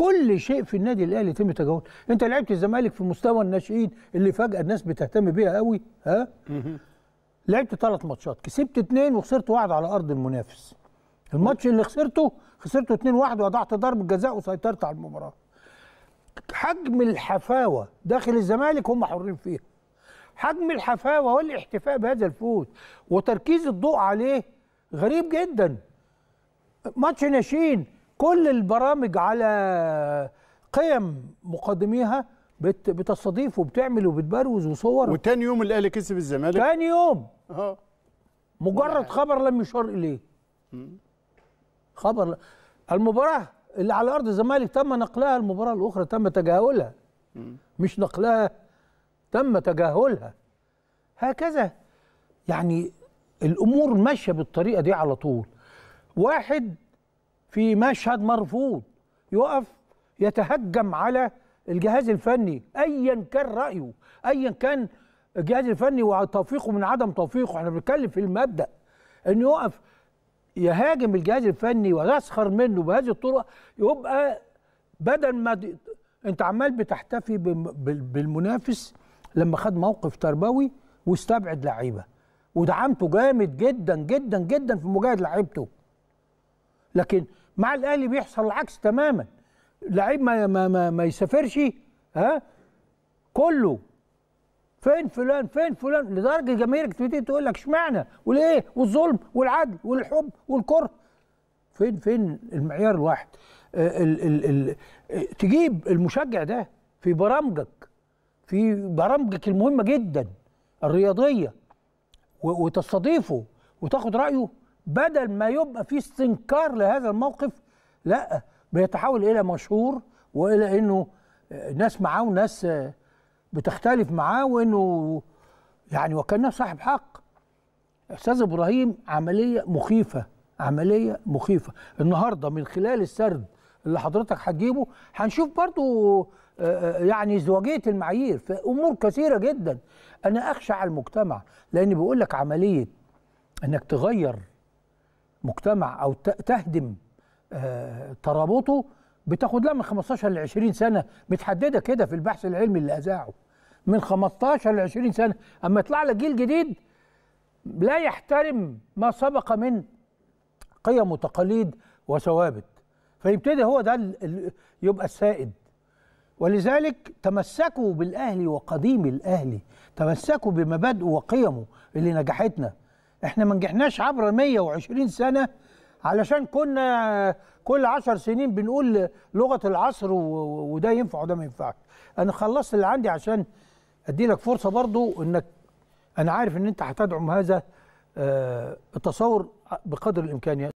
كل شيء في النادي الاهلي يتم تجاوزه انت لعبت الزمالك في مستوى الناشئين اللي فجاه الناس بتهتم بيها قوي ها لعبت ثلاث ماتشات كسبت اثنين وخسرت واحد على ارض المنافس الماتش اللي خسرته خسرته 2-1 وضعت ضربه جزاء وسيطرت على المباراه حجم الحفاوه داخل الزمالك هم حرين فيها حجم الحفاوه والاحتفاء بهذا الفوز وتركيز الضوء عليه غريب جدا ماتش ناشئين كل البرامج على قيم مقدميها بتستضيف وبتعمل وبتبروز وصور وتاني يوم الاهلي كسب الزمالك تاني يوم اه مجرد خبر لم يشار اليه خبر المباراه اللي على ارض الزمالك تم نقلها المباراه الاخرى تم تجاهلها مش نقلها تم تجاهلها هكذا يعني الامور ماشيه بالطريقه دي على طول واحد في مشهد مرفوض يقف يتهجم على الجهاز الفني ايا كان رايه ايا كان الجهاز الفني وتوفيقه من عدم توفيقه احنا بنتكلم في المبدا انه يقف يهاجم الجهاز الفني ويسخر منه بهذه الطرق يبقى بدل ما دي انت عمال بتحتفي بالمنافس لما خد موقف تربوي واستبعد لعيبه ودعمته جامد جدا جدا جدا في مجاهد لعيبته لكن مع الاهلي بيحصل العكس تماما لعيب ما ما ما, ما يسافرش ها كله فين فلان فين فلان لدرجه جماهيرك تبتدي تقول لك اشمعنى وليه والظلم والعدل والحب والكره فين فين المعيار الواحد آه، ال ال ال تجيب المشجع ده في برامجك في برامجك المهمه جدا الرياضيه وتستضيفه وتاخد رايه بدل ما يبقى في استنكار لهذا الموقف لا بيتحول الى مشهور والى انه ناس معاه وناس بتختلف معاه وانه يعني وكانه صاحب حق استاذ ابراهيم عمليه مخيفه عمليه مخيفه النهارده من خلال السرد اللي حضرتك هتجيبه هنشوف برضو آه، آه، يعني ازدواجيه المعايير في امور كثيره جدا انا اخشى على المجتمع لان بيقول لك عمليه انك تغير مجتمع او تهدم آه، ترابطه بتاخد لها من 15 ل 20 سنه متحدده كده في البحث العلمي اللي اذاعه من 15 ل 20 سنه اما يطلع لك جيل جديد لا يحترم ما سبق من قيم وتقاليد وثوابت فيبتدي هو ده يبقى السائد ولذلك تمسكوا بالاهلي وقديم الاهلي تمسكوا بمبادئه وقيمه اللي نجحتنا احنا ما نجحناش عبر 120 سنه علشان كنا كل 10 سنين بنقول لغه العصر وده ينفع وده ما ينفعش انا خلصت اللي عندي عشان ادي لك فرصه برضو انك انا عارف ان انت هتدعم هذا آه، التصور بقدر الامكان